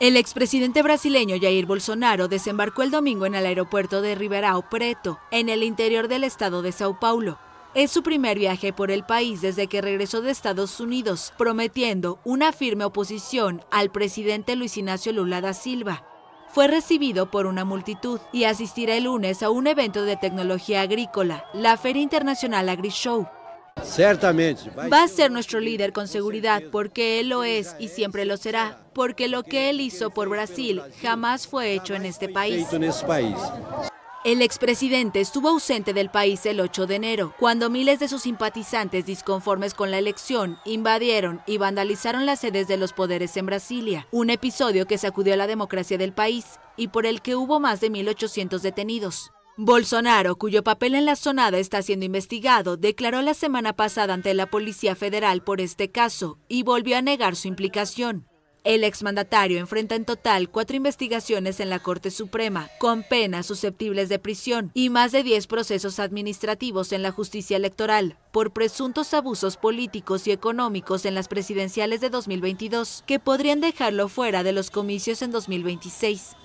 El expresidente brasileño Jair Bolsonaro desembarcó el domingo en el aeropuerto de Ribeirão Preto, en el interior del estado de Sao Paulo. Es su primer viaje por el país desde que regresó de Estados Unidos, prometiendo una firme oposición al presidente Luis Ignacio Lula da Silva. Fue recibido por una multitud y asistirá el lunes a un evento de tecnología agrícola, la Feria Internacional AgriShow, Va a ser nuestro líder con seguridad porque él lo es y siempre lo será, porque lo que él hizo por Brasil jamás fue hecho en este país. Este el expresidente estuvo ausente del país el 8 de enero, cuando miles de sus simpatizantes disconformes con la elección invadieron y vandalizaron las sedes de los poderes en Brasilia, un episodio que sacudió la democracia del país y por el que hubo más de 1.800 detenidos. Bolsonaro, cuyo papel en la sonada está siendo investigado, declaró la semana pasada ante la Policía Federal por este caso y volvió a negar su implicación. El exmandatario enfrenta en total cuatro investigaciones en la Corte Suprema, con penas susceptibles de prisión y más de diez procesos administrativos en la justicia electoral por presuntos abusos políticos y económicos en las presidenciales de 2022, que podrían dejarlo fuera de los comicios en 2026.